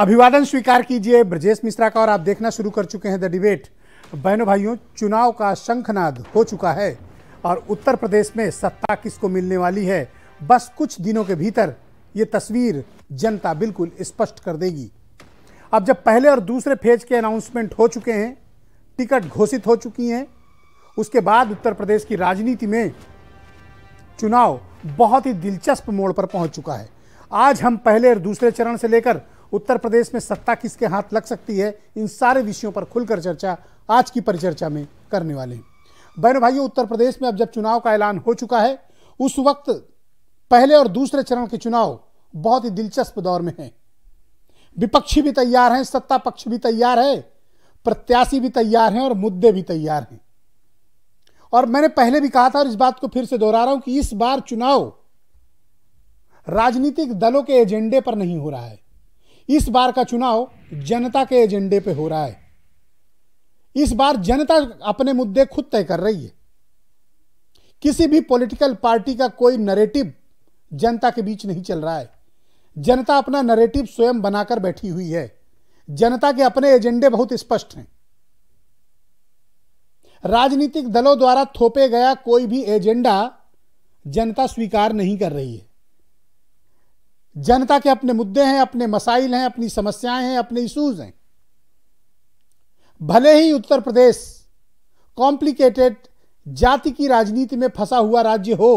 अभिवादन स्वीकार कीजिए ब्रजेश मिश्रा का और आप देखना शुरू कर चुके हैं द डिबेट बहनों भाइयों चुनाव का शंखनाद हो चुका है और उत्तर प्रदेश में सत्ता किसको मिलने वाली है बस कुछ दिनों के भीतर ये तस्वीर जनता बिल्कुल स्पष्ट कर देगी अब जब पहले और दूसरे फेज के अनाउंसमेंट हो चुके हैं टिकट घोषित हो चुकी हैं उसके बाद उत्तर प्रदेश की राजनीति में चुनाव बहुत ही दिलचस्प मोड़ पर पहुंच चुका है आज हम पहले और दूसरे चरण से लेकर उत्तर प्रदेश में सत्ता किसके हाथ लग सकती है इन सारे विषयों पर खुलकर चर्चा आज की परिचर्चा में करने वाले हैं बहन भाइयों उत्तर प्रदेश में अब जब चुनाव का ऐलान हो चुका है उस वक्त पहले और दूसरे चरण के चुनाव बहुत ही दिलचस्प दौर में है विपक्षी भी तैयार हैं सत्ता पक्ष भी तैयार है प्रत्याशी भी तैयार हैं और मुद्दे भी तैयार हैं और मैंने पहले भी कहा था और इस बात को फिर से दोहरा रहा हूं कि इस बार चुनाव राजनीतिक दलों के एजेंडे पर नहीं हो रहा है इस बार का चुनाव जनता के एजेंडे पे हो रहा है इस बार जनता अपने मुद्दे खुद तय कर रही है किसी भी पॉलिटिकल पार्टी का कोई नरेटिव जनता के बीच नहीं चल रहा है जनता अपना नरेटिव स्वयं बनाकर बैठी हुई है जनता के अपने एजेंडे बहुत स्पष्ट हैं राजनीतिक दलों द्वारा थोपे गया कोई भी एजेंडा जनता स्वीकार नहीं कर रही है जनता के अपने मुद्दे हैं अपने मसाइल हैं अपनी समस्याएं हैं अपने इशूज हैं भले ही उत्तर प्रदेश कॉम्प्लिकेटेड जाति की राजनीति में फंसा हुआ राज्य हो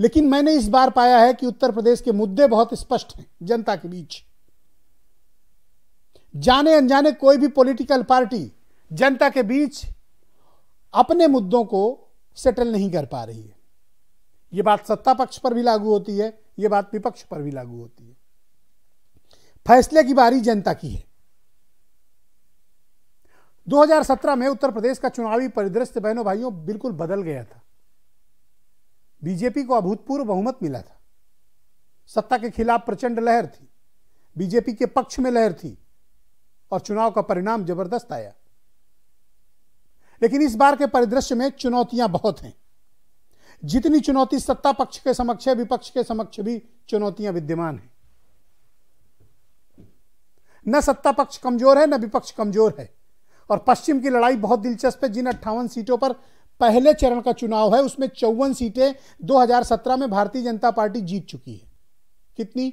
लेकिन मैंने इस बार पाया है कि उत्तर प्रदेश के मुद्दे बहुत स्पष्ट हैं जनता के बीच जाने अनजाने कोई भी पॉलिटिकल पार्टी जनता के बीच अपने मुद्दों को सेटल नहीं कर पा रही है यह बात सत्ता पक्ष पर भी लागू होती है ये बात विपक्ष पर भी लागू होती है फैसले की बारी जनता की है 2017 में उत्तर प्रदेश का चुनावी परिदृश्य बहनों भाइयों बिल्कुल बदल गया था बीजेपी को अभूतपूर्व बहुमत मिला था सत्ता के खिलाफ प्रचंड लहर थी बीजेपी के पक्ष में लहर थी और चुनाव का परिणाम जबरदस्त आया लेकिन इस बार के परिदृश्य में चुनौतियां बहुत हैं जितनी चुनौती सत्ता पक्ष के समक्ष है विपक्ष के समक्ष भी चुनौतियां विद्यमान है न सत्ता पक्ष कमजोर है न विपक्ष कमजोर है और पश्चिम की लड़ाई बहुत दिलचस्प है जिन अट्ठावन सीटों पर पहले चरण का चुनाव है उसमें चौवन सीटें 2017 में भारतीय जनता पार्टी जीत चुकी है कितनी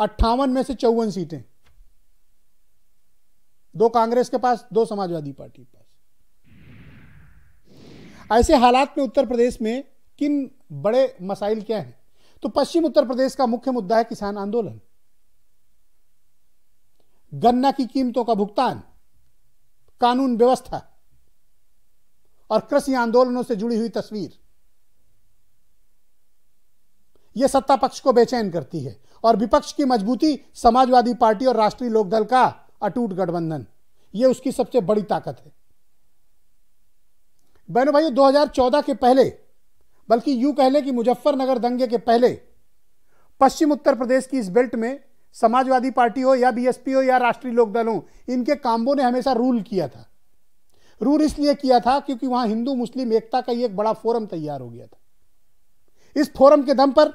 अट्ठावन में से चौवन सीटें दो कांग्रेस के पास दो समाजवादी पार्टी पास ऐसे हालात में उत्तर प्रदेश में किन बड़े मसाइल क्या हैं तो पश्चिम उत्तर प्रदेश का मुख्य मुद्दा है किसान आंदोलन गन्ना की कीमतों का भुगतान कानून व्यवस्था और कृषि आंदोलनों से जुड़ी हुई तस्वीर यह सत्ता पक्ष को बेचैन करती है और विपक्ष की मजबूती समाजवादी पार्टी और राष्ट्रीय लोकदल का अटूट गठबंधन यह उसकी सबसे बड़ी ताकत है बहनों हजार 2014 के पहले बल्कि यूं कह लें कि मुजफ्फरनगर दंगे के पहले पश्चिम उत्तर प्रदेश की इस बेल्ट में समाजवादी पार्टी हो या बीएसपी हो या राष्ट्रीय लोकदल हो इनके काम्बो ने हमेशा रूल किया था रूल इसलिए किया था क्योंकि वहां हिंदू मुस्लिम एकता का एक बड़ा फोरम तैयार हो गया था इस फोरम के दम पर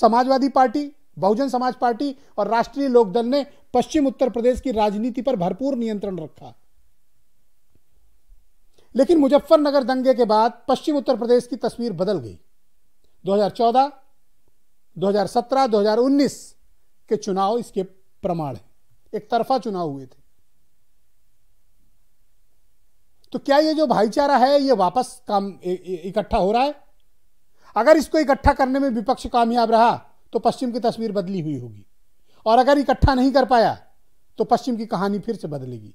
समाजवादी पार्टी बहुजन समाज पार्टी और राष्ट्रीय लोकदल ने पश्चिम उत्तर प्रदेश की राजनीति पर भरपूर नियंत्रण रखा लेकिन मुजफ्फरनगर दंगे के बाद पश्चिम उत्तर प्रदेश की तस्वीर बदल गई 2014, 2017, 2019 के चुनाव इसके प्रमाण है एक तरफा चुनाव हुए थे तो क्या ये जो भाईचारा है ये वापस काम इकट्ठा हो रहा है अगर इसको इकट्ठा करने में विपक्ष कामयाब रहा तो पश्चिम की तस्वीर बदली हुई होगी और अगर इकट्ठा नहीं कर पाया तो पश्चिम की कहानी फिर से बदलेगी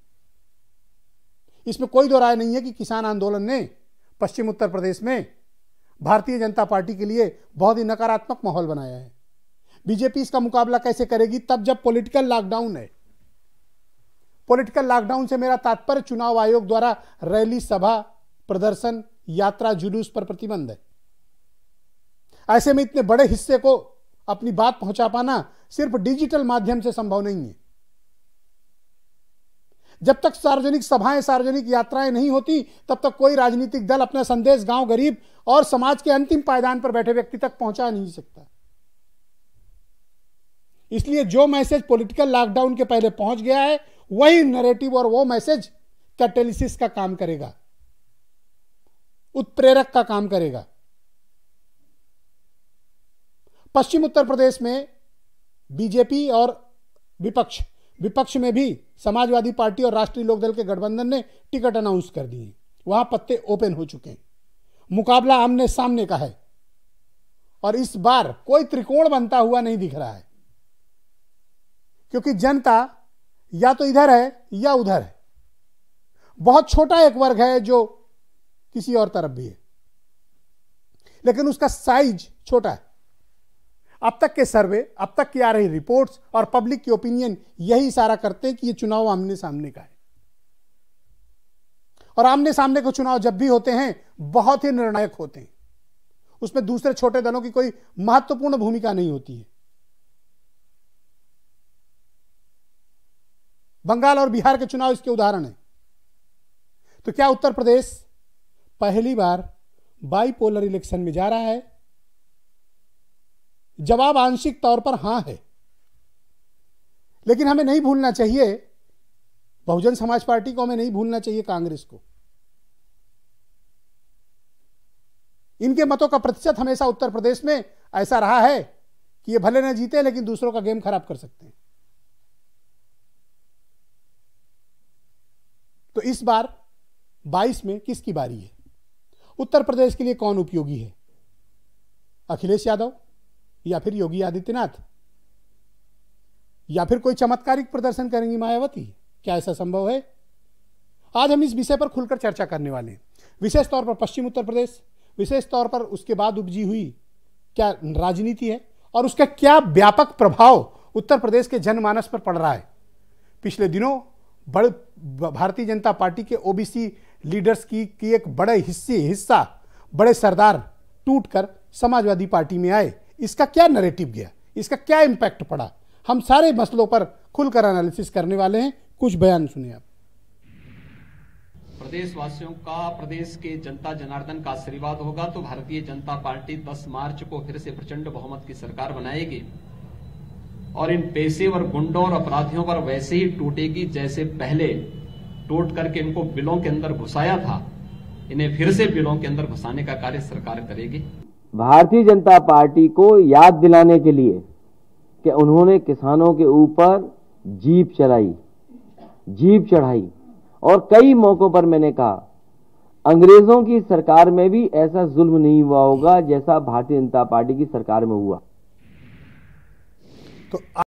इसमें कोई दो राय नहीं है कि किसान आंदोलन ने पश्चिम उत्तर प्रदेश में भारतीय जनता पार्टी के लिए बहुत ही नकारात्मक माहौल बनाया है बीजेपी इसका मुकाबला कैसे करेगी तब जब पॉलिटिकल लॉकडाउन है पॉलिटिकल लॉकडाउन से मेरा तात्पर्य चुनाव आयोग द्वारा रैली सभा प्रदर्शन यात्रा जुलूस पर प्रतिबंध है ऐसे में इतने बड़े हिस्से को अपनी बात पहुंचा पाना सिर्फ डिजिटल माध्यम से संभव नहीं है जब तक सार्वजनिक सभाएं सार्वजनिक यात्राएं नहीं होती तब तक कोई राजनीतिक दल अपना संदेश गांव गरीब और समाज के अंतिम पायदान पर बैठे व्यक्ति तक पहुंचा नहीं सकता इसलिए जो मैसेज पॉलिटिकल लॉकडाउन के पहले पहुंच गया है वही नैरेटिव और वो मैसेज कैटेलिसिस का काम करेगा उत्प्रेरक का काम करेगा पश्चिम उत्तर प्रदेश में बीजेपी और विपक्ष विपक्ष में भी समाजवादी पार्टी और राष्ट्रीय लोकदल के गठबंधन ने टिकट अनाउंस कर दिए वहां पत्ते ओपन हो चुके हैं मुकाबला आमने सामने का है और इस बार कोई त्रिकोण बनता हुआ नहीं दिख रहा है क्योंकि जनता या तो इधर है या उधर है बहुत छोटा एक वर्ग है जो किसी और तरफ भी है लेकिन उसका साइज छोटा है अब तक के सर्वे अब तक की आ रही रिपोर्ट्स और पब्लिक की ओपिनियन यही इशारा करते हैं कि ये चुनाव आमने सामने का है और आमने सामने के चुनाव जब भी होते हैं बहुत ही निर्णायक होते हैं उसमें दूसरे छोटे दलों की कोई महत्वपूर्ण भूमिका नहीं होती है बंगाल और बिहार के चुनाव इसके उदाहरण है तो क्या उत्तर प्रदेश पहली बार बाईपोलर इलेक्शन में जा रहा है जवाब आंशिक तौर पर हां है लेकिन हमें नहीं भूलना चाहिए बहुजन समाज पार्टी को हमें नहीं भूलना चाहिए कांग्रेस को इनके मतों का प्रतिशत हमेशा उत्तर प्रदेश में ऐसा रहा है कि ये भले न जीते लेकिन दूसरों का गेम खराब कर सकते हैं तो इस बार 22 में किसकी बारी है उत्तर प्रदेश के लिए कौन उपयोगी है अखिलेश यादव या फिर योगी आदित्यनाथ या फिर कोई चमत्कारिक प्रदर्शन करेंगी मायावती क्या ऐसा संभव है आज हम इस विषय पर खुलकर चर्चा करने वाले हैं विशेष तौर पर पश्चिम उत्तर प्रदेश विशेष तौर पर उसके बाद उपजी हुई क्या राजनीति है और उसका क्या व्यापक प्रभाव उत्तर प्रदेश के जनमानस पर पड़ रहा है पिछले दिनों बड़े भारतीय जनता पार्टी के ओबीसी लीडर्स की, की एक बड़े हिस्से हिस्सा बड़े सरदार टूटकर समाजवादी पार्टी में आए इसका क्या नरेटिव गया इसका क्या इम्पैक्ट पड़ा हम सारे मसलों पर खुलकर एनालिसिस करने वाले हैं कुछ बयान सुनिए आप प्रदेशवासियों का प्रदेश के जनता जनार्दन का आशीर्वाद होगा तो भारतीय जनता पार्टी 10 मार्च को फिर से प्रचंड बहुमत की सरकार बनाएगी और इन पेशेवर गुंडों और अपराधियों पर वैसे ही टूटेगी जैसे पहले टूट करके इनको बिलों के अंदर घुसाया था इन्हें फिर से बिलों के अंदर घुसाने का कार्य सरकार करेगी भारतीय जनता पार्टी को याद दिलाने के लिए कि उन्होंने किसानों के ऊपर जीप चलाई जीप चढ़ाई और कई मौक़ों पर मैंने कहा अंग्रेज़ों की सरकार में भी ऐसा जुल्म नहीं हुआ होगा जैसा भारतीय जनता पार्टी की सरकार में हुआ तो